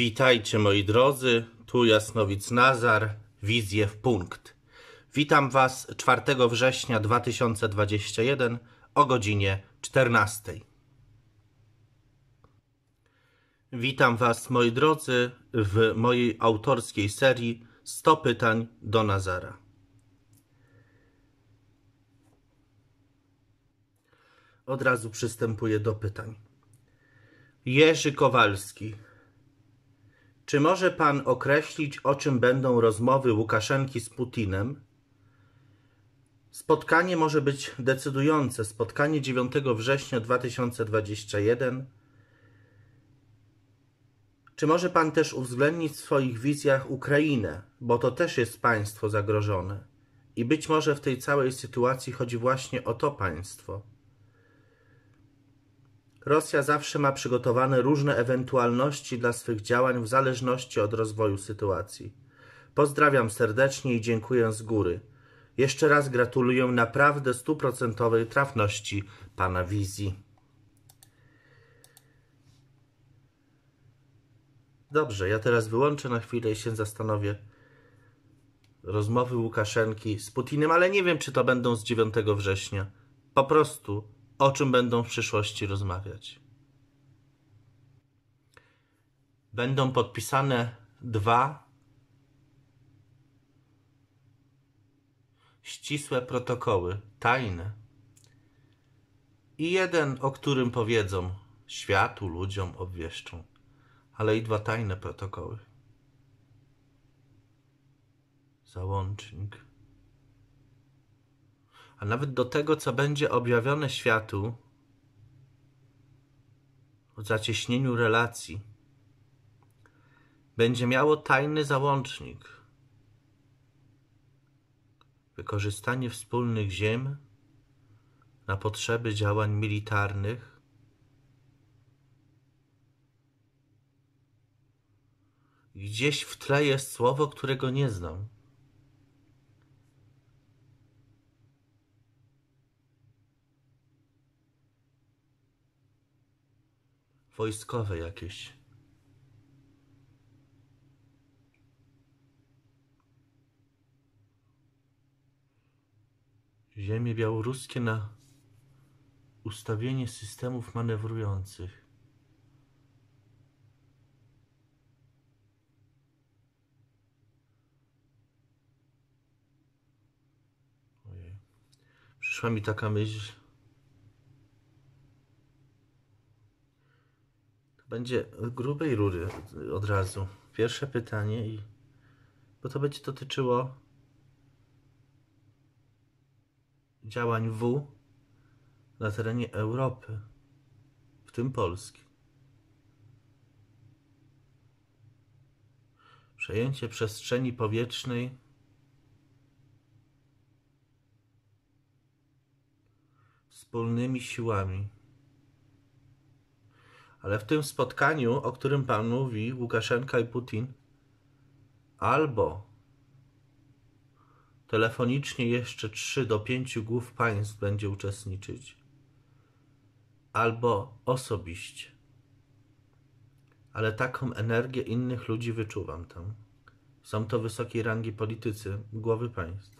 Witajcie moi drodzy, tu Jasnowic Nazar, wizje w punkt. Witam Was 4 września 2021 o godzinie 14. Witam Was moi drodzy w mojej autorskiej serii 100 pytań do Nazara. Od razu przystępuję do pytań. Jerzy Kowalski czy może pan określić, o czym będą rozmowy Łukaszenki z Putinem? Spotkanie może być decydujące. Spotkanie 9 września 2021. Czy może pan też uwzględnić w swoich wizjach Ukrainę, bo to też jest państwo zagrożone? I być może w tej całej sytuacji chodzi właśnie o to państwo. Rosja zawsze ma przygotowane różne ewentualności dla swych działań w zależności od rozwoju sytuacji. Pozdrawiam serdecznie i dziękuję z góry. Jeszcze raz gratuluję naprawdę stuprocentowej trafności pana wizji. Dobrze, ja teraz wyłączę na chwilę i się zastanowię. Rozmowy Łukaszenki z Putinem, ale nie wiem, czy to będą z 9 września. Po prostu o czym będą w przyszłości rozmawiać. Będą podpisane dwa ścisłe protokoły, tajne. I jeden, o którym powiedzą światu, ludziom, obwieszczą, ale i dwa tajne protokoły. Załącznik a nawet do tego, co będzie objawione światu o zacieśnieniu relacji, będzie miało tajny załącznik. Wykorzystanie wspólnych ziem na potrzeby działań militarnych. Gdzieś w tle jest słowo, którego nie znam. wojskowe jakieś. Ziemie białoruskie na ustawienie systemów manewrujących. Ojej. Przyszła mi taka myśl, będzie grubej rury od razu. Pierwsze pytanie i bo to będzie dotyczyło działań W na terenie Europy, w tym Polski. Przejęcie przestrzeni powietrznej wspólnymi siłami. Ale w tym spotkaniu, o którym Pan mówi, Łukaszenka i Putin, albo telefonicznie jeszcze 3 do 5 głów państw będzie uczestniczyć, albo osobiście. Ale taką energię innych ludzi wyczuwam tam. Są to wysokiej rangi politycy, głowy państw.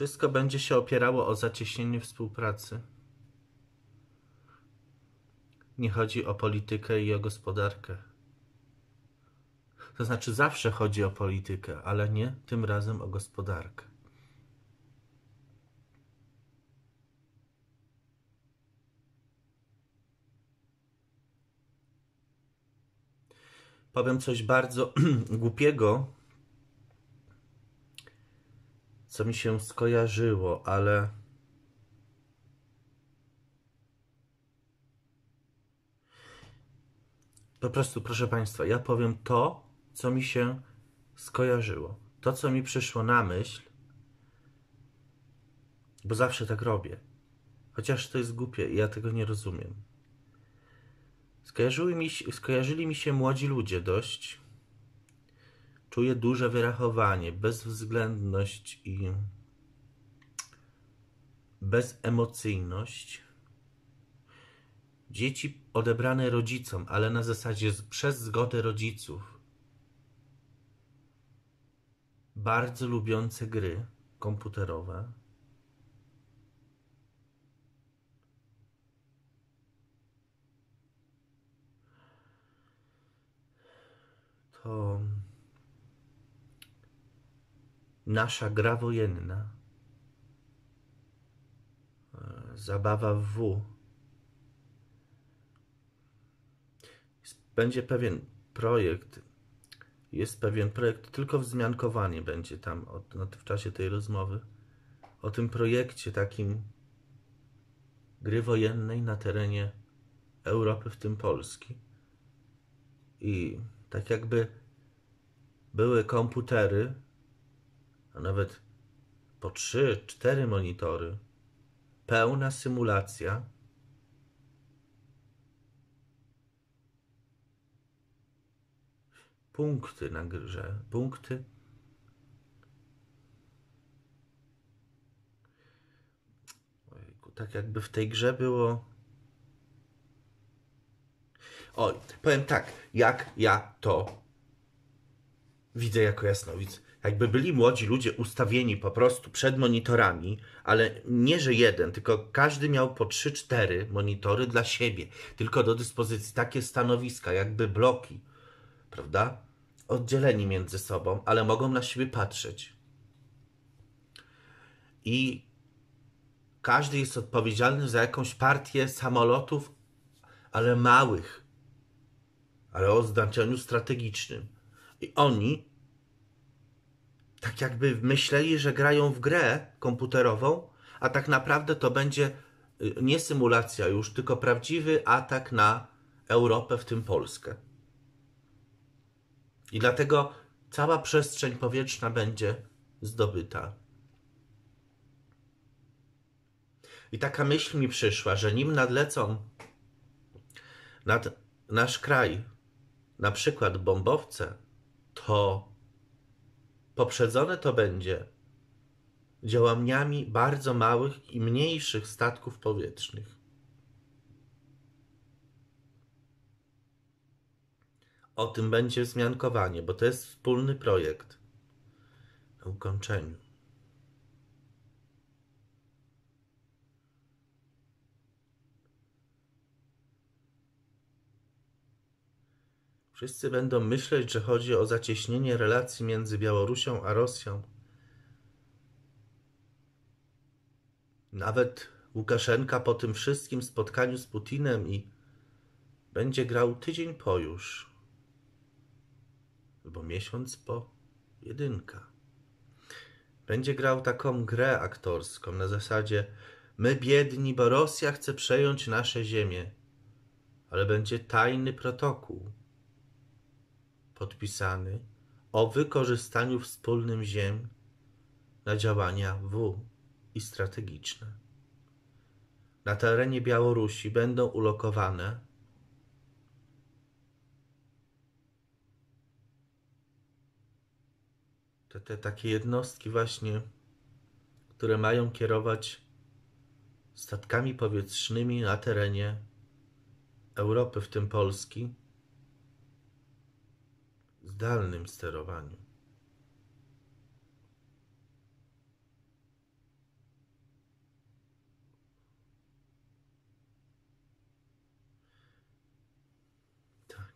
Wszystko będzie się opierało o zacieśnienie współpracy. Nie chodzi o politykę i o gospodarkę. To znaczy, zawsze chodzi o politykę, ale nie tym razem o gospodarkę. Powiem coś bardzo głupiego, co mi się skojarzyło, ale. Po prostu, proszę Państwa, ja powiem to, co mi się skojarzyło. To, co mi przyszło na myśl, bo zawsze tak robię. Chociaż to jest głupie i ja tego nie rozumiem. Skojarzyły mi, skojarzyli mi się młodzi ludzie dość Czuję duże wyrachowanie, bezwzględność i bezemocyjność. Dzieci odebrane rodzicom, ale na zasadzie przez zgodę rodziców. Bardzo lubiące gry komputerowe. To nasza gra wojenna, e, zabawa w W. Będzie pewien projekt, jest pewien projekt, tylko wzmiankowanie będzie tam w czasie tej rozmowy o tym projekcie takim gry wojennej na terenie Europy, w tym Polski. I tak jakby były komputery, a nawet po 3-4 monitory, pełna symulacja. Punkty na grze, punkty. Ojejku, tak jakby w tej grze było. Oj, powiem tak, jak ja to widzę jako jasnowidz jakby byli młodzi ludzie ustawieni po prostu przed monitorami, ale nie, że jeden, tylko każdy miał po 3-4 monitory dla siebie, tylko do dyspozycji takie stanowiska, jakby bloki, prawda? Oddzieleni między sobą, ale mogą na siebie patrzeć. I każdy jest odpowiedzialny za jakąś partię samolotów, ale małych, ale o znaczeniu strategicznym. I oni tak jakby myśleli, że grają w grę komputerową, a tak naprawdę to będzie y, nie symulacja już, tylko prawdziwy atak na Europę, w tym Polskę. I dlatego cała przestrzeń powietrzna będzie zdobyta. I taka myśl mi przyszła, że nim nadlecą nad nasz kraj na przykład bombowce, to Poprzedzone to będzie działaniami bardzo małych i mniejszych statków powietrznych. O tym będzie wzmiankowanie, bo to jest wspólny projekt. Na ukończeniu. Wszyscy będą myśleć, że chodzi o zacieśnienie relacji między Białorusią a Rosją. Nawet Łukaszenka po tym wszystkim spotkaniu z Putinem i będzie grał tydzień po już, albo miesiąc po jedynka. Będzie grał taką grę aktorską na zasadzie my biedni, bo Rosja chce przejąć nasze ziemię, ale będzie tajny protokół podpisany o wykorzystaniu wspólnym ziem na działania W i strategiczne. Na terenie Białorusi będą ulokowane te, te takie jednostki właśnie, które mają kierować statkami powietrznymi na terenie Europy, w tym Polski, zdalnym sterowaniu. Tak.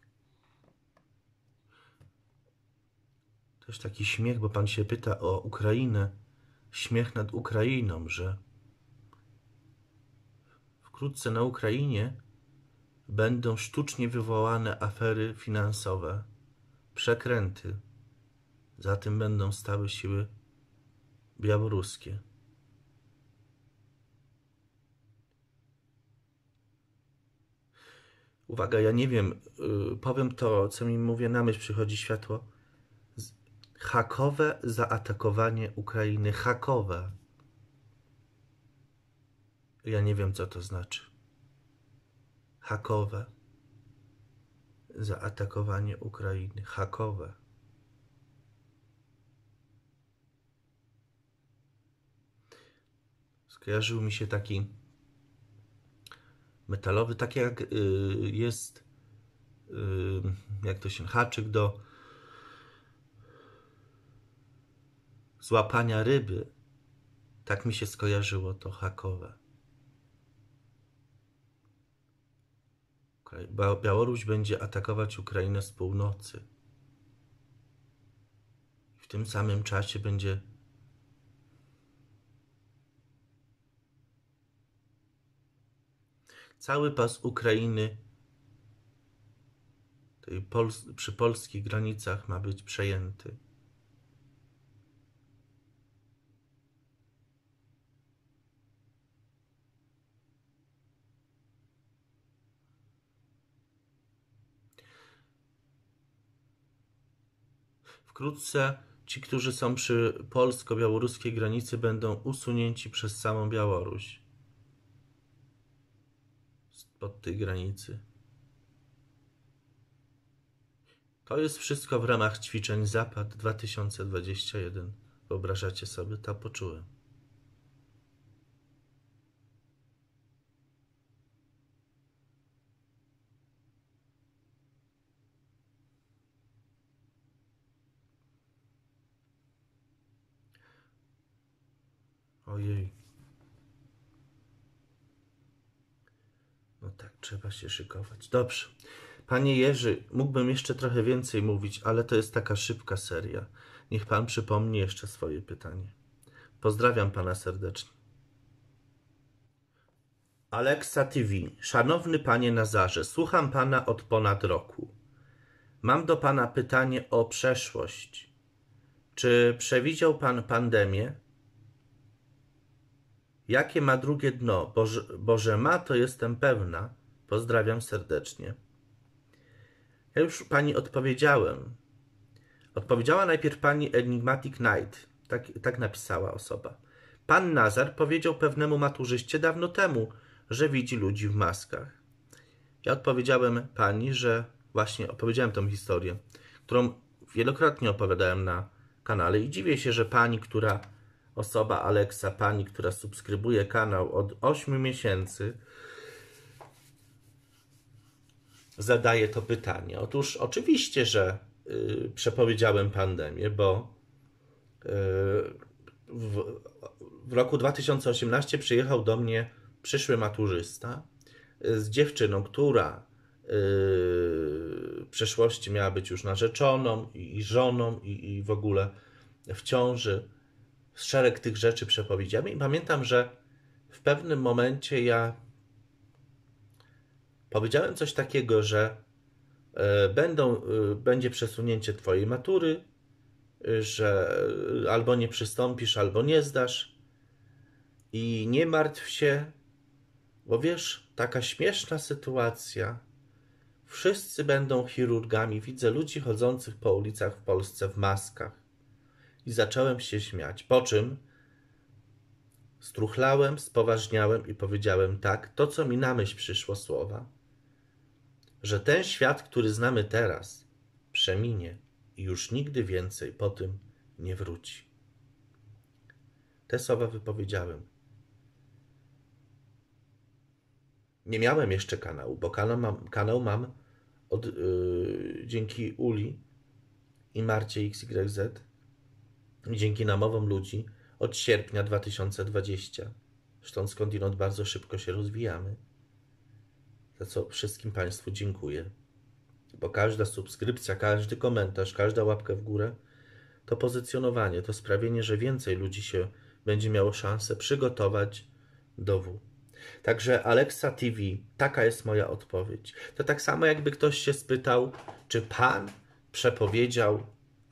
Też taki śmiech, bo pan się pyta o Ukrainę. Śmiech nad Ukrainą, że wkrótce na Ukrainie będą sztucznie wywołane afery finansowe przekręty. Za tym będą stały siły białoruskie. Uwaga, ja nie wiem, y, powiem to, co mi mówię, na myśl przychodzi światło. Hakowe zaatakowanie Ukrainy. Hakowe. Ja nie wiem, co to znaczy. Hakowe za atakowanie Ukrainy, Hakowe. Skojarzył mi się taki metalowy, tak jak y, jest, y, jak to się, haczyk do złapania ryby. Tak mi się skojarzyło to hakowe. Białoruś będzie atakować Ukrainę z północy. W tym samym czasie będzie cały pas Ukrainy przy polskich granicach ma być przejęty. Wkrótce ci, którzy są przy polsko-białoruskiej granicy, będą usunięci przez samą Białoruś. Spod tej granicy. To jest wszystko w ramach ćwiczeń Zapad 2021. Wyobrażacie sobie, to poczułem. Ojej. No tak, trzeba się szykować. Dobrze. Panie Jerzy, mógłbym jeszcze trochę więcej mówić, ale to jest taka szybka seria. Niech Pan przypomni jeszcze swoje pytanie. Pozdrawiam Pana serdecznie. Alexa TV. Szanowny Panie Nazarze, słucham Pana od ponad roku. Mam do Pana pytanie o przeszłość. Czy przewidział Pan pandemię? Jakie ma drugie dno? Boże, Boże ma, to jestem pewna. Pozdrawiam serdecznie. Ja już pani odpowiedziałem. Odpowiedziała najpierw pani Enigmatic Knight. Tak, tak napisała osoba. Pan Nazar powiedział pewnemu maturzyście dawno temu, że widzi ludzi w maskach. Ja odpowiedziałem pani, że właśnie opowiedziałem tą historię, którą wielokrotnie opowiadałem na kanale i dziwię się, że pani, która osoba Aleksa, pani, która subskrybuje kanał od 8 miesięcy, zadaje to pytanie. Otóż oczywiście, że y, przepowiedziałem pandemię, bo y, w, w roku 2018 przyjechał do mnie przyszły maturzysta y, z dziewczyną, która y, w przeszłości miała być już narzeczoną i żoną i w ogóle w ciąży szereg tych rzeczy przepowiedziami. I pamiętam, że w pewnym momencie ja powiedziałem coś takiego, że e, będą, e, będzie przesunięcie Twojej matury, e, że albo nie przystąpisz, albo nie zdasz. I nie martw się, bo wiesz, taka śmieszna sytuacja. Wszyscy będą chirurgami. Widzę ludzi chodzących po ulicach w Polsce w maskach i zacząłem się śmiać. Po czym struchlałem, spoważniałem i powiedziałem tak, to co mi na myśl przyszło słowa, że ten świat, który znamy teraz, przeminie i już nigdy więcej po tym nie wróci. Te słowa wypowiedziałem. Nie miałem jeszcze kanału, bo kanał mam, kanał mam od, yy, dzięki Uli i Marcie XYZ dzięki namowom ludzi od sierpnia 2020. Zresztą skądinąd bardzo szybko się rozwijamy. Za co wszystkim Państwu dziękuję. Bo każda subskrypcja, każdy komentarz, każda łapka w górę to pozycjonowanie, to sprawienie, że więcej ludzi się będzie miało szansę przygotować do W. Także Alexa TV, taka jest moja odpowiedź. To tak samo jakby ktoś się spytał, czy Pan przepowiedział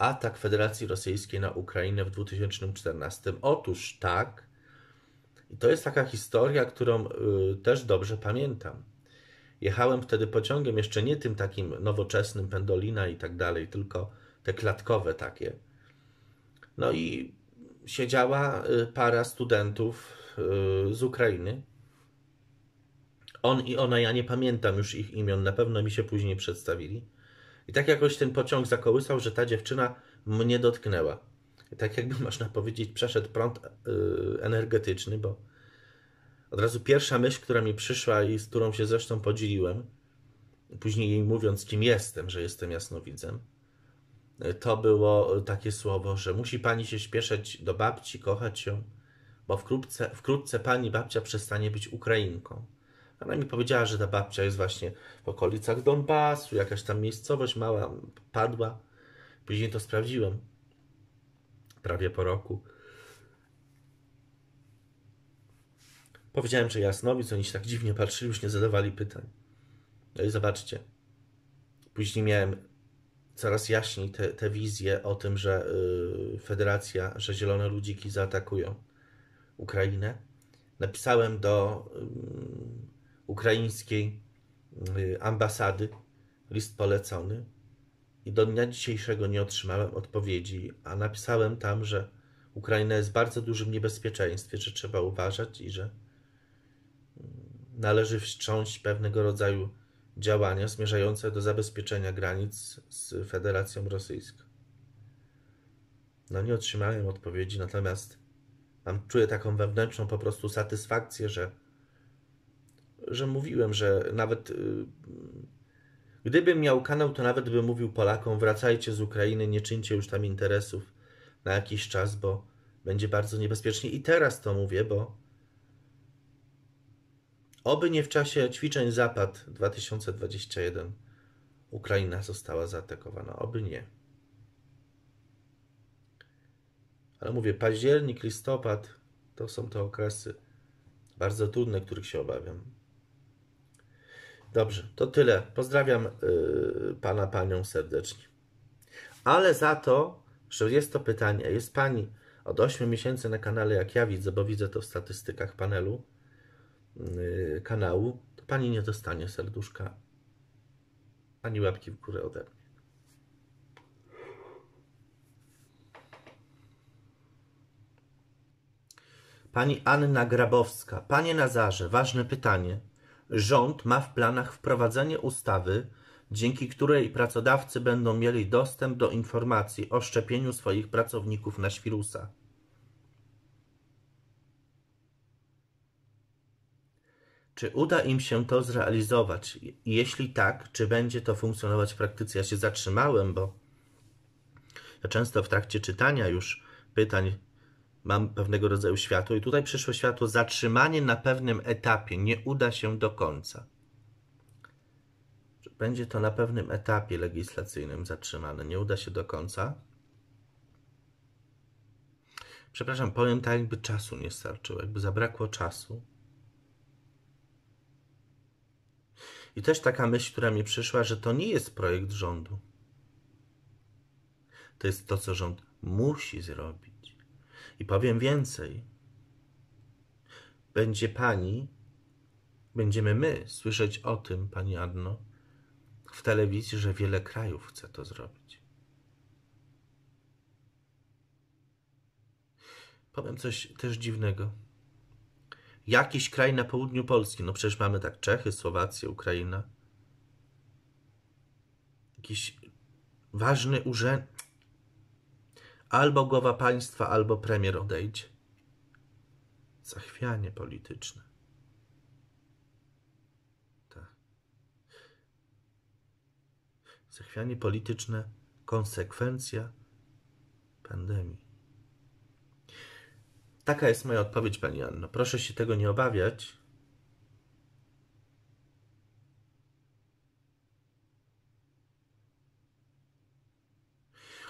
atak Federacji Rosyjskiej na Ukrainę w 2014. Otóż tak. I to jest taka historia, którą y, też dobrze pamiętam. Jechałem wtedy pociągiem, jeszcze nie tym takim nowoczesnym, pendolina i tak dalej, tylko te klatkowe takie. No i siedziała y, para studentów y, z Ukrainy. On i ona, ja nie pamiętam już ich imion, na pewno mi się później przedstawili i tak jakoś ten pociąg zakołysał, że ta dziewczyna mnie dotknęła. I tak jakby można powiedzieć, przeszedł prąd y, energetyczny, bo od razu pierwsza myśl, która mi przyszła i z którą się zresztą podzieliłem, później jej mówiąc, kim jestem, że jestem jasnowidzem, y, to było y, takie słowo, że musi pani się śpieszyć do babci, kochać ją, bo wkrótce, wkrótce pani babcia przestanie być Ukrainką. Ona mi powiedziała, że ta babcia jest właśnie w okolicach Donbasu, jakaś tam miejscowość mała padła. Później to sprawdziłem. Prawie po roku. Powiedziałem, że jasnowic, oni się tak dziwnie patrzyli, już nie zadawali pytań. No i zobaczcie. Później miałem coraz jaśniej te, te wizje o tym, że yy, federacja, że zielone ludziki zaatakują Ukrainę. Napisałem do yy, ukraińskiej y, ambasady list polecony i do dnia dzisiejszego nie otrzymałem odpowiedzi, a napisałem tam, że Ukraina jest w bardzo dużym niebezpieczeństwie, że trzeba uważać i że mm, należy wstrząść pewnego rodzaju działania zmierzające do zabezpieczenia granic z Federacją Rosyjską. No nie otrzymałem odpowiedzi, natomiast mam, czuję taką wewnętrzną po prostu satysfakcję, że że mówiłem, że nawet y, gdybym miał kanał, to nawet bym mówił Polakom: wracajcie z Ukrainy, nie czyńcie już tam interesów na jakiś czas, bo będzie bardzo niebezpiecznie. I teraz to mówię, bo oby nie w czasie ćwiczeń Zapad 2021 Ukraina została zaatakowana. Oby nie. Ale mówię, październik, listopad to są te okresy bardzo trudne, których się obawiam. Dobrze, to tyle. Pozdrawiam yy, pana, panią serdecznie. Ale za to, że jest to pytanie, jest pani od 8 miesięcy na kanale, jak ja widzę, bo widzę to w statystykach panelu yy, kanału, to pani nie dostanie serduszka ani łapki w górę ode mnie. Pani Anna Grabowska. Panie Nazarze, ważne pytanie. Rząd ma w planach wprowadzenie ustawy, dzięki której pracodawcy będą mieli dostęp do informacji o szczepieniu swoich pracowników na świrusa. Czy uda im się to zrealizować? Jeśli tak, czy będzie to funkcjonować w praktyce? Ja się zatrzymałem, bo ja często w trakcie czytania już pytań mam pewnego rodzaju światło, i tutaj przyszło światło, zatrzymanie na pewnym etapie nie uda się do końca. Będzie to na pewnym etapie legislacyjnym zatrzymane, nie uda się do końca. Przepraszam, powiem tak, jakby czasu nie starczyło, jakby zabrakło czasu. I też taka myśl, która mi przyszła, że to nie jest projekt rządu. To jest to, co rząd musi zrobić. I powiem więcej. Będzie pani, będziemy my słyszeć o tym, pani Adno, w telewizji, że wiele krajów chce to zrobić. Powiem coś też dziwnego. Jakiś kraj na południu Polski, no przecież mamy tak Czechy, Słowację, Ukraina. Jakiś ważny urzęd, Albo głowa państwa, albo premier odejdzie. Zachwianie polityczne. Tak. Zachwianie polityczne, konsekwencja pandemii. Taka jest moja odpowiedź, Pani Anno. Proszę się tego nie obawiać.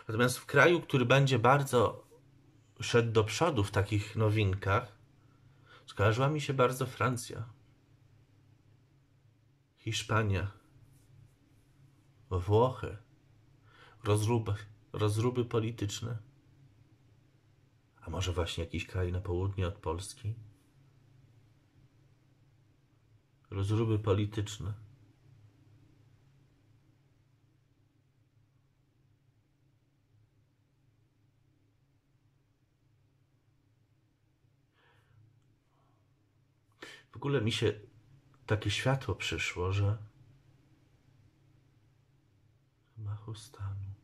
Natomiast w kraju, który będzie bardzo szedł do przodu w takich nowinkach, skojarzyła mi się bardzo Francja, Hiszpania, Włochy, rozruby, rozruby polityczne. A może właśnie jakiś kraj na południe od Polski? Rozruby polityczne. w ogóle mi się takie światło przyszło, że machu stanu,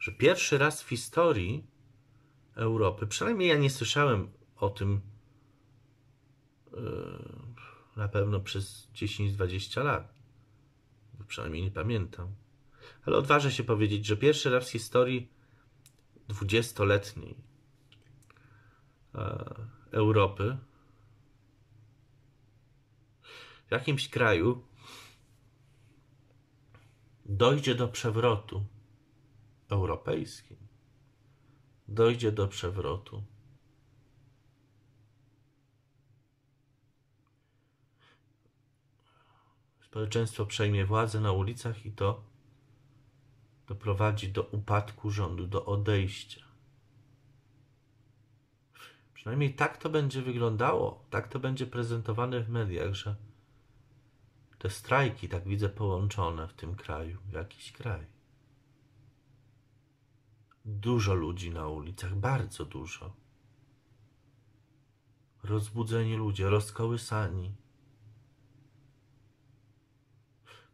że pierwszy raz w historii Europy, przynajmniej ja nie słyszałem o tym e, na pewno przez 10-20 lat, przynajmniej nie pamiętam, ale odważę się powiedzieć, że pierwszy raz w historii dwudziestoletniej e, Europy jakimś kraju dojdzie do przewrotu europejskim, dojdzie do przewrotu. Społeczeństwo przejmie władzę na ulicach i to doprowadzi do upadku rządu, do odejścia. Przynajmniej tak to będzie wyglądało, tak to będzie prezentowane w mediach, że te strajki, tak widzę, połączone w tym kraju, jakiś kraj. Dużo ludzi na ulicach, bardzo dużo. Rozbudzeni ludzie, rozkołysani.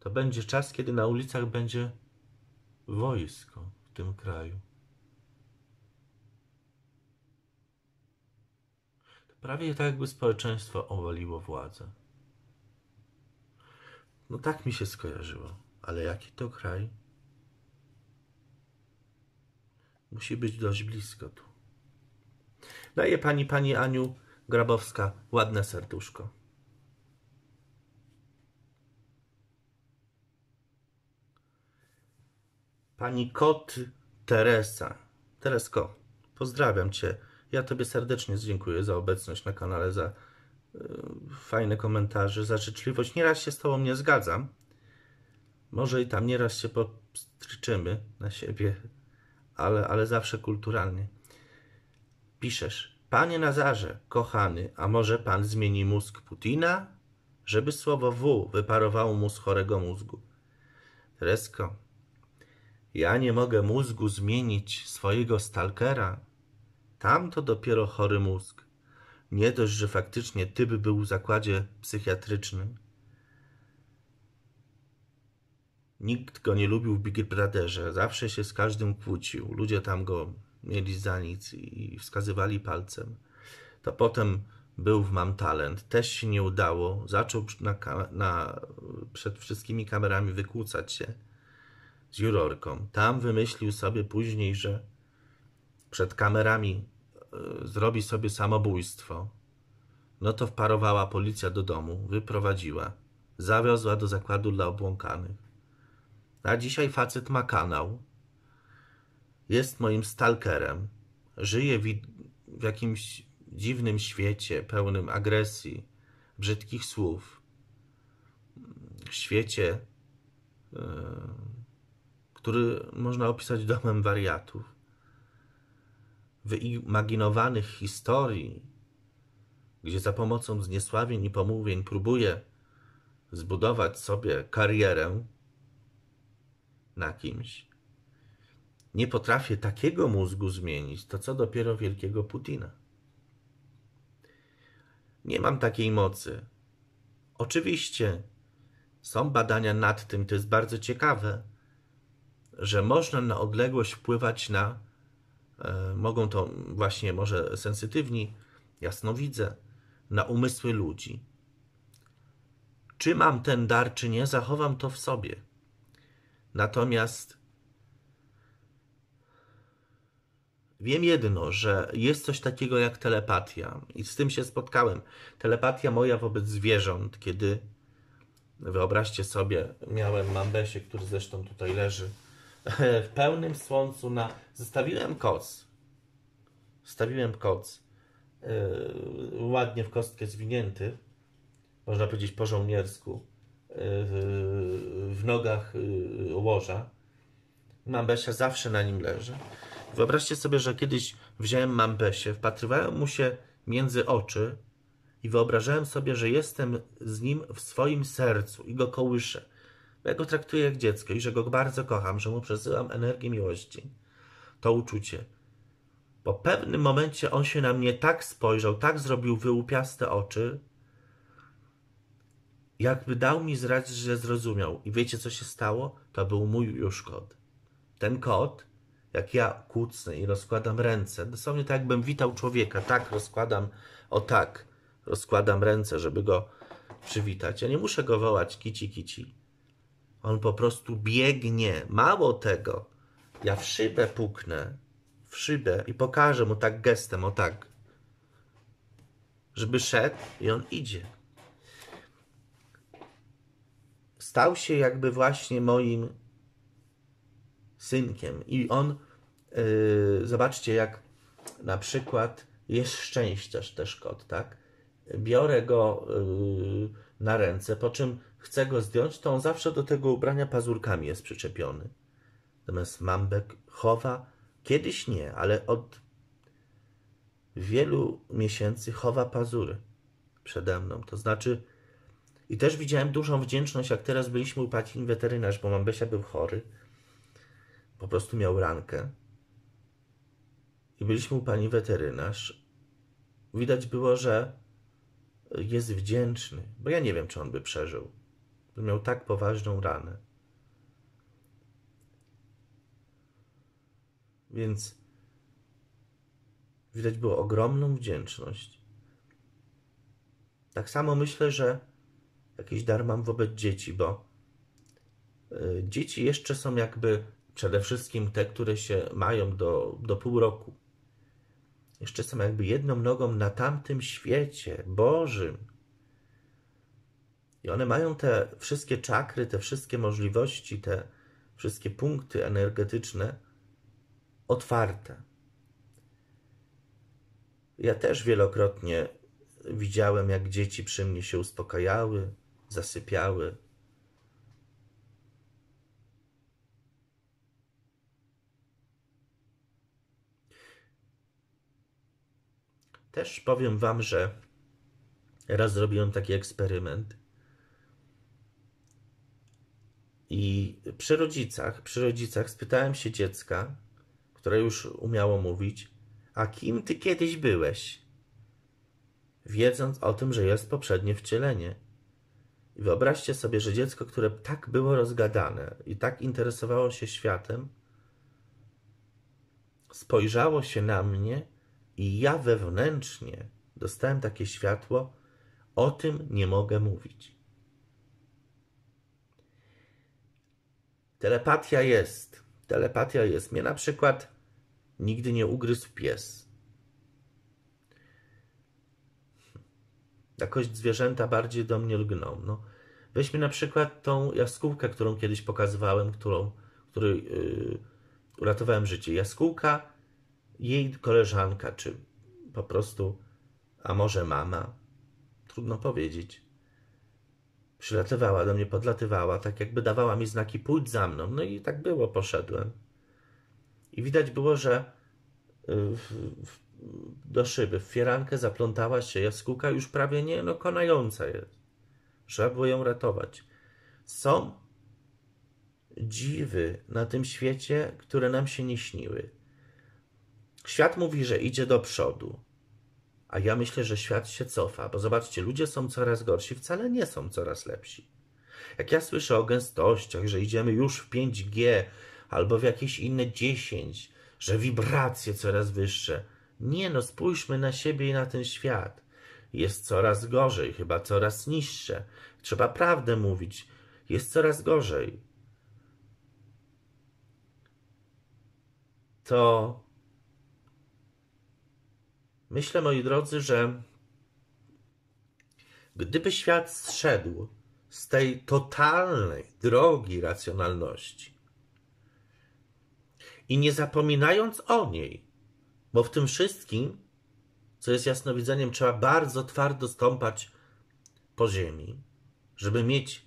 To będzie czas, kiedy na ulicach będzie wojsko w tym kraju. To prawie tak, jakby społeczeństwo owaliło władzę. No tak mi się skojarzyło. Ale jaki to kraj? Musi być dość blisko tu. Daje pani, pani Aniu Grabowska, ładne serduszko. Pani Kot Teresa. Teresko, pozdrawiam cię. Ja tobie serdecznie dziękuję za obecność na kanale, za E, fajne komentarze za znaczy życzliwość. Nieraz się z Tobą nie zgadzam. Może i tam nieraz się podstryczymy na siebie, ale, ale zawsze kulturalnie. Piszesz, Panie Nazarze, kochany, a może Pan zmieni mózg Putina? Żeby słowo W wyparowało mu z chorego mózgu. Resko, ja nie mogę mózgu zmienić swojego stalkera. Tam to dopiero chory mózg nie dość, że faktycznie typ był w zakładzie psychiatrycznym, nikt go nie lubił w Big Brotherze, zawsze się z każdym kłócił, ludzie tam go mieli za nic i wskazywali palcem, to potem był w Mam Talent, też się nie udało, zaczął na, na, przed wszystkimi kamerami wykłócać się z jurorką. Tam wymyślił sobie później, że przed kamerami E, zrobi sobie samobójstwo, no to wparowała policja do domu, wyprowadziła, zawiozła do zakładu dla obłąkanych. A dzisiaj facet ma kanał, jest moim stalkerem, żyje w jakimś dziwnym świecie pełnym agresji, brzydkich słów, w świecie, e, który można opisać domem wariatów wyimaginowanych historii, gdzie za pomocą zniesławień i pomówień próbuje zbudować sobie karierę na kimś, nie potrafię takiego mózgu zmienić, to co dopiero wielkiego Putina. Nie mam takiej mocy. Oczywiście są badania nad tym, to jest bardzo ciekawe, że można na odległość wpływać na E, mogą to właśnie może sensytywni, widzę na umysły ludzi. Czy mam ten dar, czy nie, zachowam to w sobie. Natomiast Wiem jedno, że jest coś takiego jak telepatia, i z tym się spotkałem. Telepatia moja wobec zwierząt, kiedy wyobraźcie sobie, miałem mambesie, który zresztą tutaj leży w pełnym słońcu na... Zostawiłem koc. Stawiłem koc. Yy, ładnie w kostkę zwinięty. Można powiedzieć po żołniersku. Yy, w nogach yy, łoża. Mambesia zawsze na nim leży. Wyobraźcie sobie, że kiedyś wziąłem Mambesię, wpatrywałem mu się między oczy i wyobrażałem sobie, że jestem z nim w swoim sercu i go kołyszę ja go traktuję jak dziecko i że go bardzo kocham, że mu przesyłam energię miłości, to uczucie. Po pewnym momencie on się na mnie tak spojrzał, tak zrobił wyłupiaste oczy, jakby dał mi zrać, że zrozumiał. I wiecie, co się stało? To był mój już kot. Ten kot, jak ja kłócę i rozkładam ręce, dosłownie tak jakbym witał człowieka, tak rozkładam, o tak, rozkładam ręce, żeby go przywitać. Ja nie muszę go wołać kici, kici. On po prostu biegnie. Mało tego, ja w szybę puknę, w szybę i pokażę mu tak gestem, o tak, żeby szedł i on idzie. Stał się jakby właśnie moim synkiem i on, yy, zobaczcie jak na przykład jest szczęściarz też kot, tak? Biorę go yy, na ręce, po czym chce go zdjąć, to on zawsze do tego ubrania pazurkami jest przyczepiony. Natomiast Mambek chowa, kiedyś nie, ale od wielu miesięcy chowa pazury przede mną. To znaczy, i też widziałem dużą wdzięczność, jak teraz byliśmy u pani weterynarz, bo Mambesia był chory. Po prostu miał rankę. I byliśmy u pani weterynarz. Widać było, że jest wdzięczny, bo ja nie wiem, czy on by przeżył by miał tak poważną ranę. Więc widać było ogromną wdzięczność. Tak samo myślę, że jakiś dar mam wobec dzieci, bo y, dzieci jeszcze są jakby przede wszystkim te, które się mają do, do pół roku. Jeszcze są jakby jedną nogą na tamtym świecie Bożym. I one mają te wszystkie czakry, te wszystkie możliwości, te wszystkie punkty energetyczne otwarte. Ja też wielokrotnie widziałem, jak dzieci przy mnie się uspokajały, zasypiały. Też powiem Wam, że raz zrobiłem taki eksperyment. I przy rodzicach, przy rodzicach spytałem się dziecka, które już umiało mówić, a kim ty kiedyś byłeś? Wiedząc o tym, że jest poprzednie wcielenie. I wyobraźcie sobie, że dziecko, które tak było rozgadane i tak interesowało się światem, spojrzało się na mnie i ja wewnętrznie dostałem takie światło, o tym nie mogę mówić. Telepatia jest. Telepatia jest. Mnie na przykład nigdy nie ugryzł pies. Jakoś zwierzęta bardziej do mnie lgną. No, weźmy na przykład tą jaskółkę, którą kiedyś pokazywałem, którą, której yy, uratowałem życie. Jaskółka, jej koleżanka, czy po prostu, a może mama. Trudno powiedzieć Przylatywała do mnie, podlatywała, tak jakby dawała mi znaki, pójdź za mną. No i tak było, poszedłem. I widać było, że y, w, w, do szyby w fierankę zaplątała się jaskółka, już prawie nie, no konająca jest. Trzeba było ją ratować. Są dziwy na tym świecie, które nam się nie śniły. Świat mówi, że idzie do przodu. A ja myślę, że świat się cofa, bo zobaczcie, ludzie są coraz gorsi, wcale nie są coraz lepsi. Jak ja słyszę o gęstościach, że idziemy już w 5G albo w jakieś inne 10, że wibracje coraz wyższe. Nie no, spójrzmy na siebie i na ten świat. Jest coraz gorzej, chyba coraz niższe. Trzeba prawdę mówić. Jest coraz gorzej. To Myślę, moi drodzy, że gdyby świat zszedł z tej totalnej drogi racjonalności i nie zapominając o niej, bo w tym wszystkim, co jest jasnowidzeniem, trzeba bardzo twardo stąpać po ziemi, żeby mieć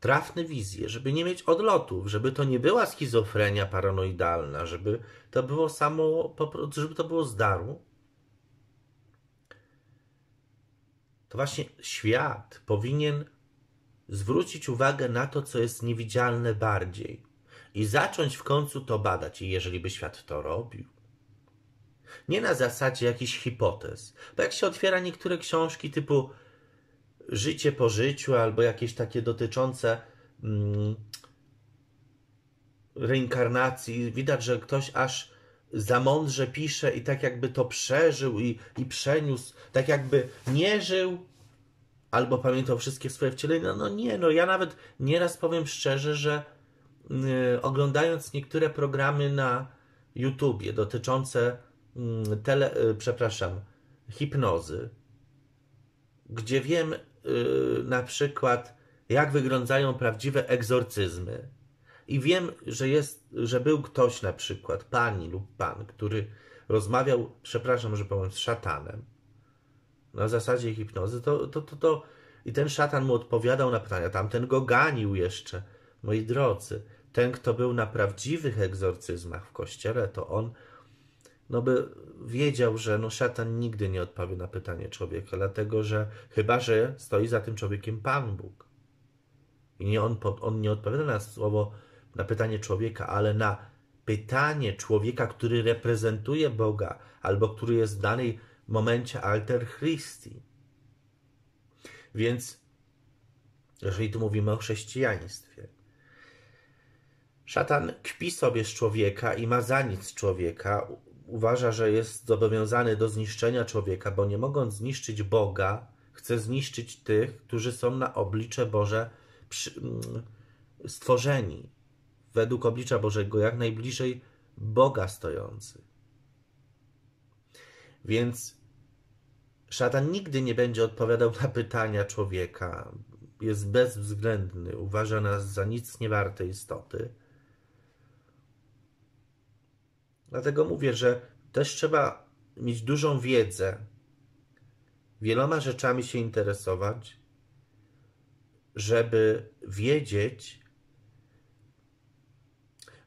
trafne wizje, żeby nie mieć odlotów, żeby to nie była schizofrenia paranoidalna, żeby to było samo, żeby to było z daru. To właśnie świat powinien zwrócić uwagę na to, co jest niewidzialne bardziej i zacząć w końcu to badać, jeżeli by świat to robił. Nie na zasadzie jakichś hipotez, bo jak się otwiera niektóre książki typu życie po życiu albo jakieś takie dotyczące mm, reinkarnacji. Widać, że ktoś aż za mądrze pisze i tak jakby to przeżył i, i przeniósł, tak jakby nie żył albo pamiętał wszystkie swoje wcielenia. No, no nie, no ja nawet nieraz powiem szczerze, że y, oglądając niektóre programy na YouTubie dotyczące mm, tele, y, przepraszam, hipnozy, gdzie wiem, Y, na przykład, jak wyglądają prawdziwe egzorcyzmy. I wiem, że, jest, że był ktoś na przykład, pani lub pan, który rozmawiał, przepraszam, że powiem, z szatanem na zasadzie hipnozy, to, to, to, to i ten szatan mu odpowiadał na pytania, tamten go ganił jeszcze. Moi drodzy, ten, kto był na prawdziwych egzorcyzmach w kościele, to on no by wiedział, że no szatan nigdy nie odpowie na pytanie człowieka, dlatego że chyba, że stoi za tym człowiekiem Pan Bóg. I nie on, on nie odpowiada na słowo, na pytanie człowieka, ale na pytanie człowieka, który reprezentuje Boga, albo który jest w danej momencie alter Christi. Więc, jeżeli tu mówimy o chrześcijaństwie, szatan kpi sobie z człowieka i ma za nic człowieka, uważa, że jest zobowiązany do zniszczenia człowieka, bo nie mogąc zniszczyć Boga, chce zniszczyć tych, którzy są na oblicze Boże mm, stworzeni, według oblicza Bożego, jak najbliżej Boga stojący. Więc szatan nigdy nie będzie odpowiadał na pytania człowieka. Jest bezwzględny, uważa nas za nic niewarte istoty Dlatego mówię, że też trzeba mieć dużą wiedzę, wieloma rzeczami się interesować, żeby wiedzieć,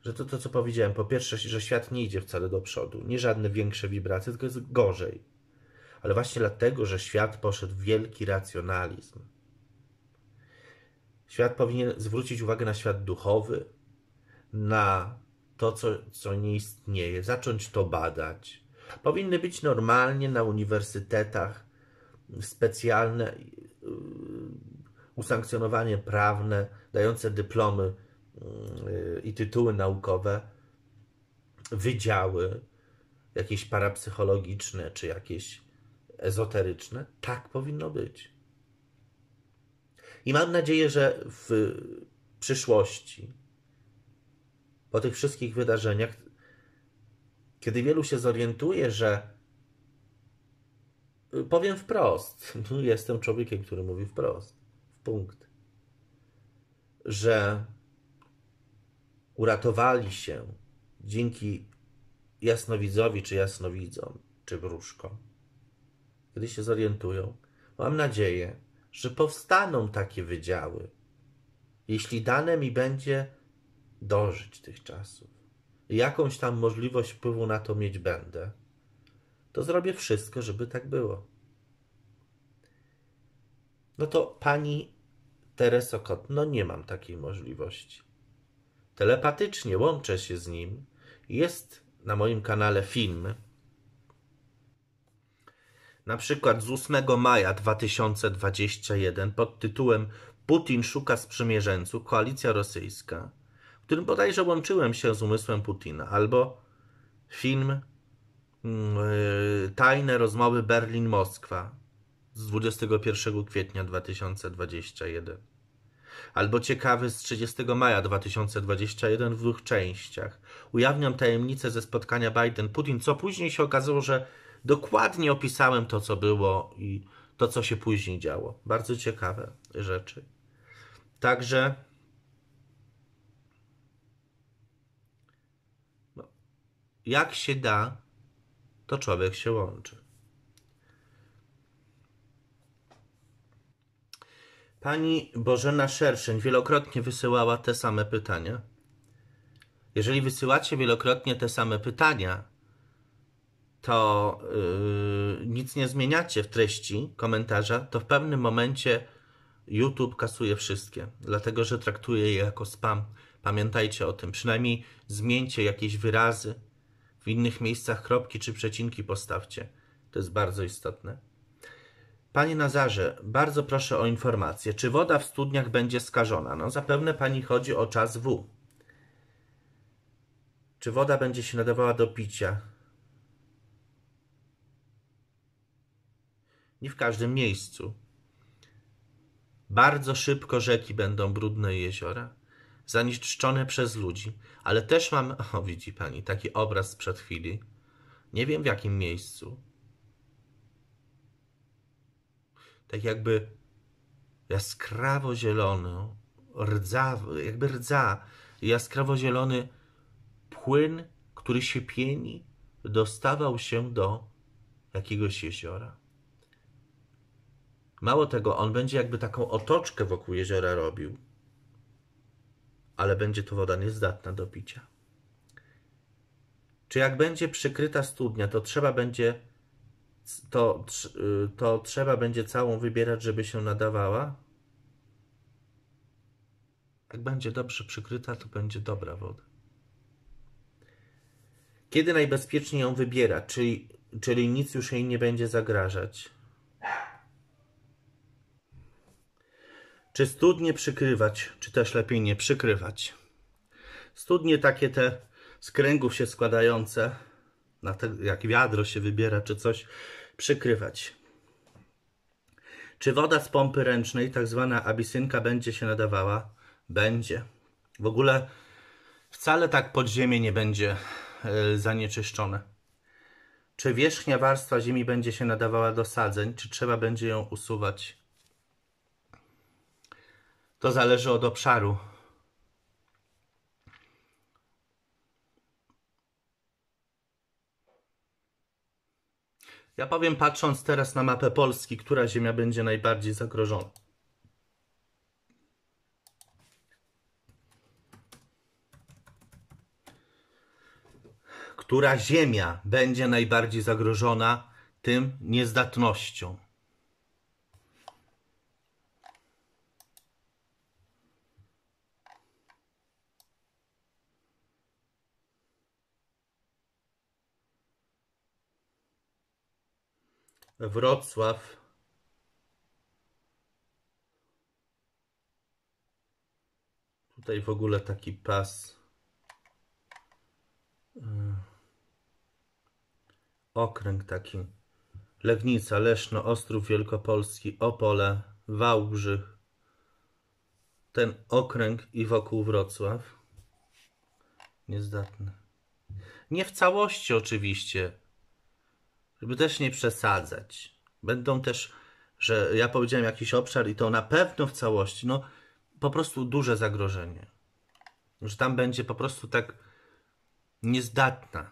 że to, to co powiedziałem, po pierwsze, że świat nie idzie wcale do przodu, nie żadne większe wibracje, tylko jest gorzej. Ale właśnie dlatego, że świat poszedł w wielki racjonalizm. Świat powinien zwrócić uwagę na świat duchowy, na to, co, co nie istnieje, zacząć to badać. Powinny być normalnie na uniwersytetach specjalne y, usankcjonowanie prawne dające dyplomy y, i tytuły naukowe, wydziały jakieś parapsychologiczne czy jakieś ezoteryczne. Tak powinno być. I mam nadzieję, że w przyszłości po tych wszystkich wydarzeniach, kiedy wielu się zorientuje, że y, powiem wprost, no, jestem człowiekiem, który mówi wprost, w punkt, że uratowali się dzięki jasnowidzowi, czy jasnowidzom, czy wróżkom, kiedy się zorientują, mam nadzieję, że powstaną takie wydziały. Jeśli dane mi będzie dożyć tych czasów, jakąś tam możliwość wpływu na to mieć będę, to zrobię wszystko, żeby tak było. No to pani Tereso Kot, no nie mam takiej możliwości. Telepatycznie łączę się z nim. Jest na moim kanale film. Na przykład z 8 maja 2021 pod tytułem Putin szuka sprzymierzeńców, koalicja rosyjska w którym bodajże łączyłem się z umysłem Putina, albo film mm, y, Tajne rozmowy Berlin-Moskwa z 21 kwietnia 2021, albo ciekawy z 30 maja 2021 w dwóch częściach. Ujawniam tajemnicę ze spotkania Biden-Putin, co później się okazało, że dokładnie opisałem to, co było i to, co się później działo. Bardzo ciekawe rzeczy. Także jak się da, to człowiek się łączy. Pani Bożena Szerszeń wielokrotnie wysyłała te same pytania. Jeżeli wysyłacie wielokrotnie te same pytania, to yy, nic nie zmieniacie w treści komentarza, to w pewnym momencie YouTube kasuje wszystkie, dlatego że traktuje je jako spam. Pamiętajcie o tym, przynajmniej zmieńcie jakieś wyrazy, w innych miejscach kropki czy przecinki postawcie. To jest bardzo istotne. Panie Nazarze, bardzo proszę o informację, czy woda w studniach będzie skażona? No zapewne Pani chodzi o czas W. Czy woda będzie się nadawała do picia? Nie w każdym miejscu. Bardzo szybko rzeki będą brudne i jeziora zaniszczone przez ludzi, ale też mam, o widzi pani, taki obraz sprzed chwili. Nie wiem w jakim miejscu. Tak jakby jaskrawo zielony, rdza, jakby rdza, jaskrawo zielony płyn, który się pieni, dostawał się do jakiegoś jeziora. Mało tego, on będzie jakby taką otoczkę wokół jeziora robił ale będzie to woda niezdatna do picia. Czy jak będzie przykryta studnia, to trzeba będzie to, y, to trzeba będzie całą wybierać, żeby się nadawała? Jak będzie dobrze przykryta, to będzie dobra woda. Kiedy najbezpieczniej ją wybiera, czyli, czyli nic już jej nie będzie zagrażać? Czy studnie przykrywać, czy też lepiej nie przykrywać? Studnie takie te z kręgów się składające, na te, jak wiadro się wybiera, czy coś, przykrywać. Czy woda z pompy ręcznej, tak zwana abisynka, będzie się nadawała? Będzie. W ogóle wcale tak podziemie nie będzie e, zanieczyszczone. Czy wierzchnia warstwa ziemi będzie się nadawała do sadzeń? Czy trzeba będzie ją usuwać? To zależy od obszaru. Ja powiem, patrząc teraz na mapę Polski, która ziemia będzie najbardziej zagrożona. Która ziemia będzie najbardziej zagrożona tym niezdatnością? Wrocław Tutaj w ogóle taki pas e, okręg taki Legnica, Leszno, Ostrów Wielkopolski, Opole, Wałbrzych ten okręg i wokół Wrocław. Niezdatny. Nie w całości oczywiście żeby też nie przesadzać. Będą też, że ja powiedziałem jakiś obszar i to na pewno w całości, no po prostu duże zagrożenie. Że tam będzie po prostu tak niezdatna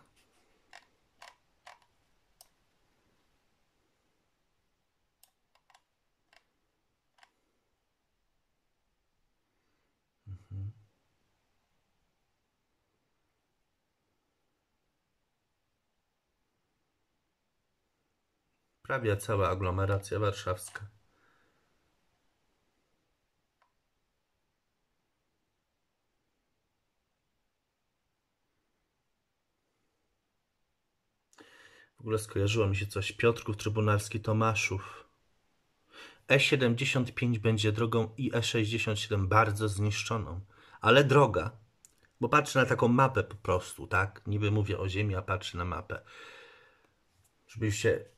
prawie cała aglomeracja warszawska. W ogóle skojarzyło mi się coś. Piotrków, Trybunalski, Tomaszów. E75 będzie drogą i E67 bardzo zniszczoną. Ale droga. Bo patrzę na taką mapę po prostu, tak? Niby mówię o ziemi, a patrzę na mapę. Żebyście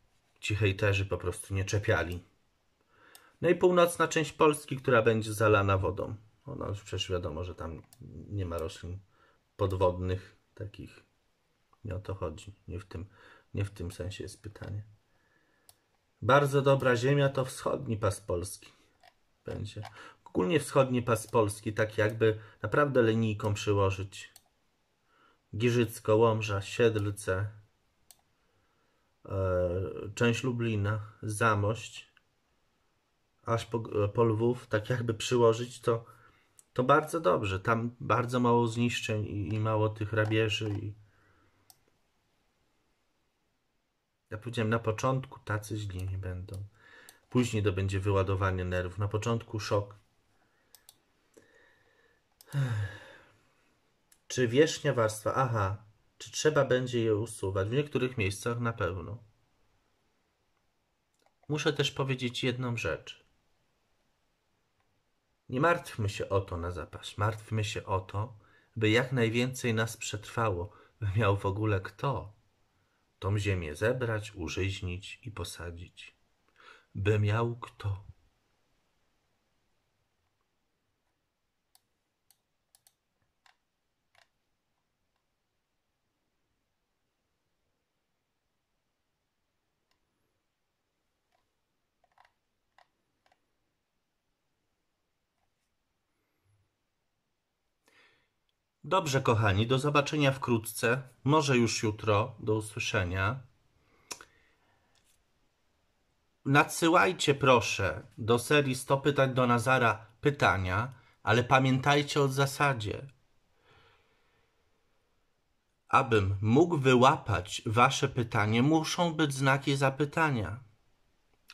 ci hejterzy po prostu nie czepiali. No i północna część Polski, która będzie zalana wodą. Ona już przecież wiadomo, że tam nie ma roślin podwodnych takich. Nie o to chodzi. Nie w tym, nie w tym sensie jest pytanie. Bardzo dobra ziemia to wschodni pas Polski. Będzie. Ogólnie wschodni pas Polski, tak jakby naprawdę linijką przyłożyć. Giżycko, Łomża, Siedlce, E, część Lublina, Zamość, aż po, po Lwów, tak jakby przyłożyć, to, to bardzo dobrze. Tam bardzo mało zniszczeń i, i mało tych rabieży. I... Ja powiedziałem, na początku tacy źli nie będą. Później to będzie wyładowanie nerwów. Na początku szok. Czy wierzchnia warstwa? Aha, czy trzeba będzie je usuwać? W niektórych miejscach na pewno. Muszę też powiedzieć jedną rzecz. Nie martwmy się o to na zapas. Martwmy się o to, by jak najwięcej nas przetrwało, by miał w ogóle kto tą ziemię zebrać, użyźnić i posadzić. By miał kto. Dobrze, kochani, do zobaczenia wkrótce, może już jutro, do usłyszenia. Nadsyłajcie proszę do serii 100 pytań do Nazara pytania, ale pamiętajcie o zasadzie. Abym mógł wyłapać wasze pytanie, muszą być znaki zapytania.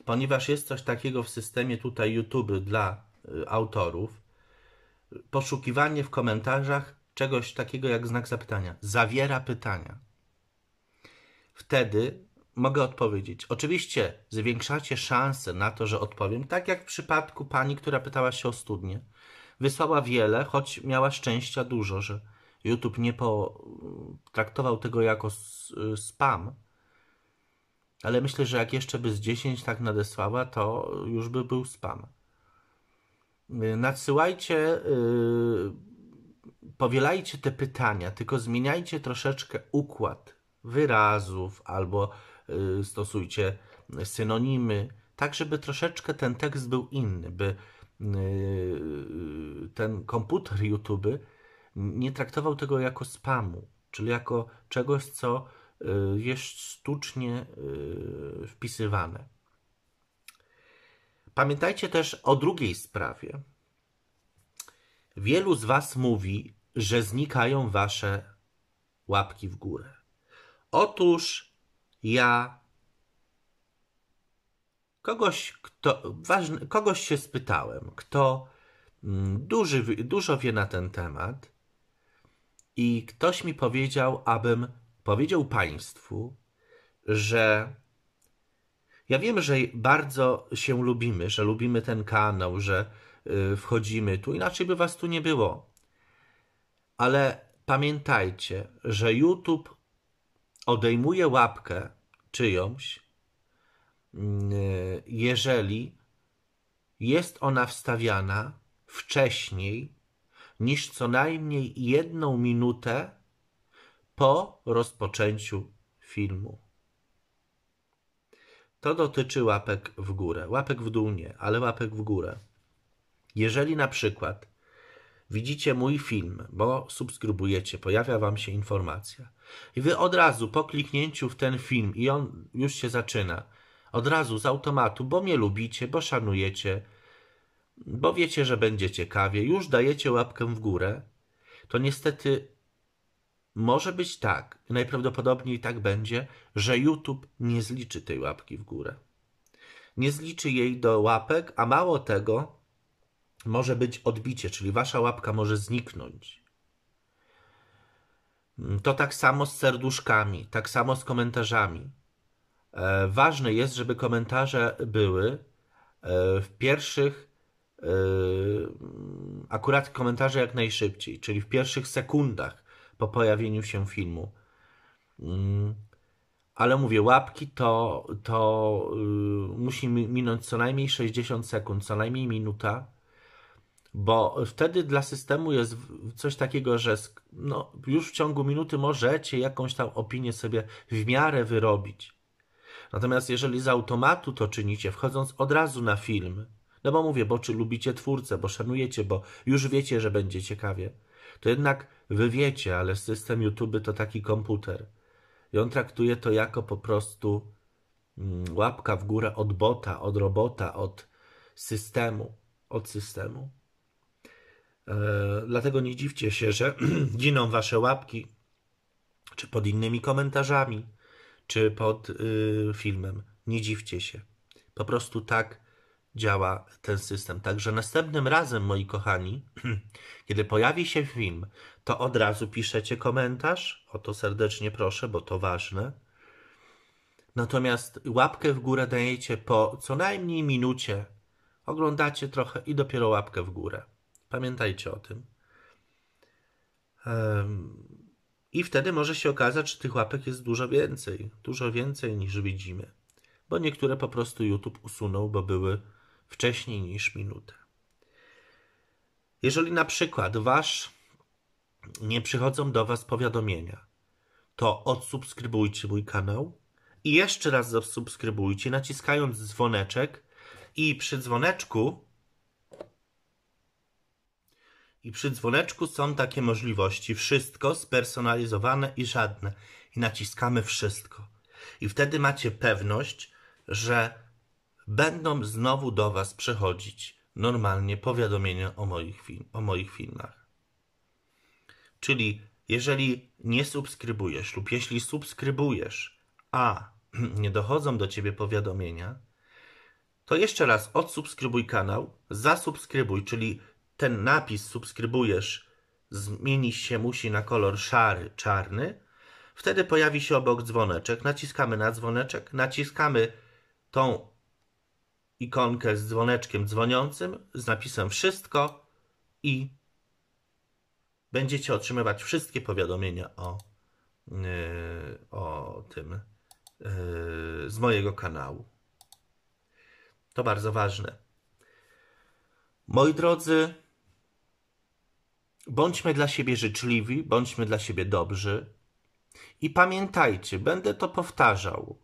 Ponieważ jest coś takiego w systemie tutaj YouTube dla y, autorów, poszukiwanie w komentarzach czegoś takiego jak znak zapytania. Zawiera pytania. Wtedy mogę odpowiedzieć. Oczywiście zwiększacie szanse na to, że odpowiem, tak jak w przypadku pani, która pytała się o studnie. Wysłała wiele, choć miała szczęścia dużo, że YouTube nie potraktował tego jako spam. Ale myślę, że jak jeszcze by z 10 tak nadesłała, to już by był spam. Yy, nadsyłajcie yy powielajcie te pytania, tylko zmieniajcie troszeczkę układ wyrazów albo y, stosujcie synonimy, tak żeby troszeczkę ten tekst był inny, by y, y, ten komputer YouTube nie traktował tego jako spamu, czyli jako czegoś, co jest sztucznie wpisywane. Pamiętajcie też o drugiej sprawie, Wielu z Was mówi, że znikają Wasze łapki w górę. Otóż ja kogoś, kto, kogoś się spytałem, kto mm, duży, dużo wie na ten temat, i ktoś mi powiedział, abym powiedział Państwu, że ja wiem, że bardzo się lubimy, że lubimy ten kanał, że Y, wchodzimy tu, inaczej by Was tu nie było. Ale pamiętajcie, że YouTube odejmuje łapkę czyjąś, mm, jeżeli jest ona wstawiana wcześniej niż co najmniej jedną minutę po rozpoczęciu filmu. To dotyczy łapek w górę. Łapek w dół nie, ale łapek w górę. Jeżeli na przykład widzicie mój film, bo subskrybujecie, pojawia Wam się informacja i Wy od razu po kliknięciu w ten film i on już się zaczyna, od razu z automatu, bo mnie lubicie, bo szanujecie, bo wiecie, że będzie ciekawie, już dajecie łapkę w górę, to niestety może być tak, najprawdopodobniej tak będzie, że YouTube nie zliczy tej łapki w górę. Nie zliczy jej do łapek, a mało tego, może być odbicie, czyli wasza łapka może zniknąć. Mm, to tak samo z serduszkami, tak samo z komentarzami. E, ważne jest, żeby komentarze były e, w pierwszych, e, mm, akurat komentarze jak najszybciej, czyli w pierwszych sekundach po pojawieniu się filmu. Mm, ale mówię, łapki to, to y, musi minąć co najmniej 60 sekund, co najmniej minuta bo wtedy dla systemu jest coś takiego, że no, już w ciągu minuty możecie jakąś tam opinię sobie w miarę wyrobić. Natomiast jeżeli z automatu to czynicie, wchodząc od razu na film, no bo mówię, bo czy lubicie twórcę, bo szanujecie, bo już wiecie, że będzie ciekawie, to jednak wy wiecie, ale system YouTube to taki komputer. I on traktuje to jako po prostu mm, łapka w górę od bota, od robota, od systemu, od systemu. E, dlatego nie dziwcie się, że giną wasze łapki, czy pod innymi komentarzami, czy pod y, filmem. Nie dziwcie się. Po prostu tak działa ten system. Także następnym razem, moi kochani, kiedy pojawi się film, to od razu piszecie komentarz. O to serdecznie proszę, bo to ważne. Natomiast łapkę w górę dajecie po co najmniej minucie. Oglądacie trochę i dopiero łapkę w górę. Pamiętajcie o tym. I wtedy może się okazać, że tych łapek jest dużo więcej, dużo więcej niż widzimy, bo niektóre po prostu YouTube usunął, bo były wcześniej niż minutę. Jeżeli na przykład wasz nie przychodzą do Was powiadomienia, to odsubskrybujcie mój kanał i jeszcze raz zasubskrybujcie, naciskając dzwoneczek i przy dzwoneczku i przy dzwoneczku są takie możliwości. Wszystko spersonalizowane i żadne. I naciskamy wszystko. I wtedy macie pewność, że będą znowu do Was przychodzić normalnie powiadomienia o moich, film, o moich filmach. Czyli jeżeli nie subskrybujesz lub jeśli subskrybujesz, a nie dochodzą do Ciebie powiadomienia, to jeszcze raz odsubskrybuj kanał, zasubskrybuj, czyli ten napis subskrybujesz zmieni się musi na kolor szary, czarny, wtedy pojawi się obok dzwoneczek. Naciskamy na dzwoneczek, naciskamy tą ikonkę z dzwoneczkiem dzwoniącym, z napisem wszystko i będziecie otrzymywać wszystkie powiadomienia o, yy, o tym yy, z mojego kanału. To bardzo ważne. Moi drodzy, Bądźmy dla siebie życzliwi, bądźmy dla siebie dobrzy. I pamiętajcie, będę to powtarzał.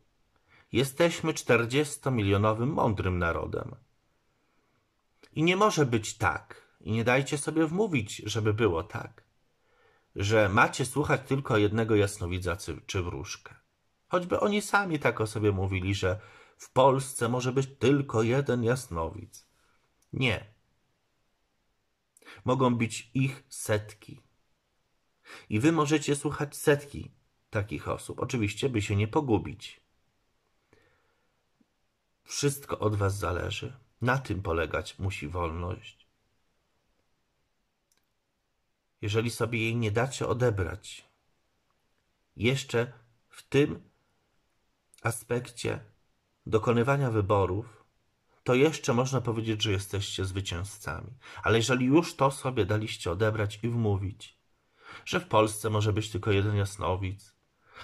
Jesteśmy 40-milionowym mądrym narodem. I nie może być tak, i nie dajcie sobie wmówić, żeby było tak, że macie słuchać tylko jednego jasnowidza czy wróżkę. Choćby oni sami tak o sobie mówili, że w Polsce może być tylko jeden jasnowidz. Nie. Mogą być ich setki. I wy możecie słuchać setki takich osób. Oczywiście, by się nie pogubić. Wszystko od was zależy. Na tym polegać musi wolność. Jeżeli sobie jej nie dacie odebrać, jeszcze w tym aspekcie dokonywania wyborów, to jeszcze można powiedzieć, że jesteście zwycięzcami. Ale jeżeli już to sobie daliście odebrać i wmówić, że w Polsce może być tylko jeden jasnowic,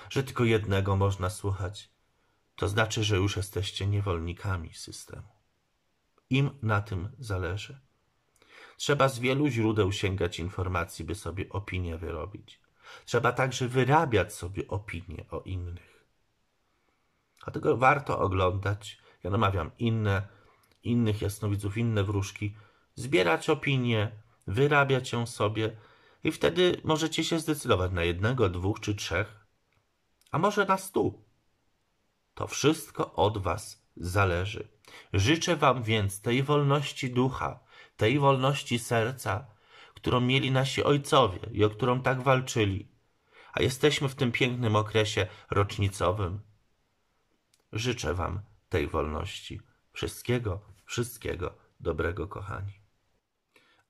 że tylko jednego można słuchać, to znaczy, że już jesteście niewolnikami systemu. Im na tym zależy. Trzeba z wielu źródeł sięgać informacji, by sobie opinię wyrobić. Trzeba także wyrabiać sobie opinie o innych. Dlatego warto oglądać. Ja namawiam inne innych jasnowidzów, inne wróżki, zbierać opinie, wyrabiać ją sobie i wtedy możecie się zdecydować na jednego, dwóch czy trzech, a może na stu. To wszystko od Was zależy. Życzę Wam więc tej wolności ducha, tej wolności serca, którą mieli nasi ojcowie i o którą tak walczyli, a jesteśmy w tym pięknym okresie rocznicowym. Życzę Wam tej wolności. Wszystkiego Wszystkiego dobrego, kochani.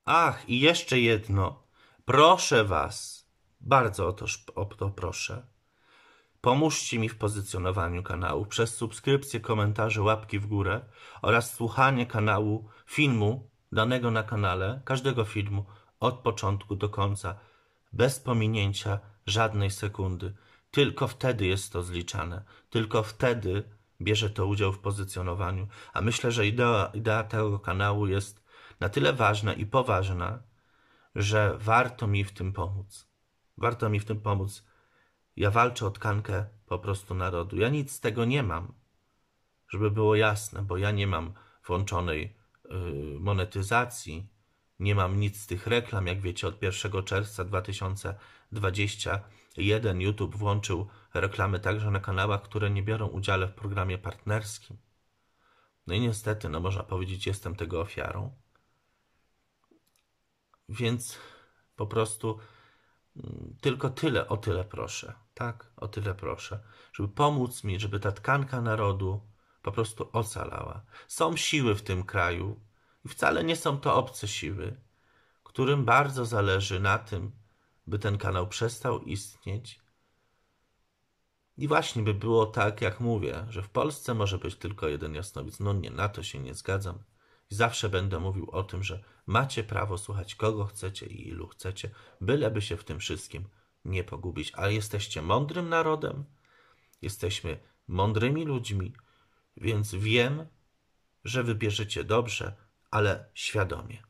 Ach, i jeszcze jedno. Proszę Was, bardzo o to, o to proszę. Pomóżcie mi w pozycjonowaniu kanału przez subskrypcję, komentarze, łapki w górę oraz słuchanie kanału filmu danego na kanale, każdego filmu od początku do końca, bez pominięcia żadnej sekundy. Tylko wtedy jest to zliczane. Tylko wtedy bierze to udział w pozycjonowaniu, a myślę, że idea, idea tego kanału jest na tyle ważna i poważna, że warto mi w tym pomóc. Warto mi w tym pomóc. Ja walczę o tkankę po prostu narodu. Ja nic z tego nie mam, żeby było jasne, bo ja nie mam włączonej y, monetyzacji, nie mam nic z tych reklam. Jak wiecie, od 1 czerwca 2020 Jeden YouTube włączył reklamy także na kanałach, które nie biorą udziału w programie partnerskim. No i niestety, no można powiedzieć, jestem tego ofiarą. Więc po prostu mm, tylko tyle, o tyle proszę, tak? O tyle proszę, żeby pomóc mi, żeby ta tkanka narodu po prostu ocalała. Są siły w tym kraju i wcale nie są to obce siły, którym bardzo zależy na tym, by ten kanał przestał istnieć. I właśnie by było tak, jak mówię, że w Polsce może być tylko jeden jasnowidz, No nie, na to się nie zgadzam. I zawsze będę mówił o tym, że macie prawo słuchać kogo chcecie i ilu chcecie, byleby się w tym wszystkim nie pogubić. Ale jesteście mądrym narodem, jesteśmy mądrymi ludźmi, więc wiem, że wybierzecie dobrze, ale świadomie.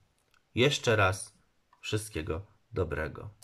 Jeszcze raz wszystkiego dobrego.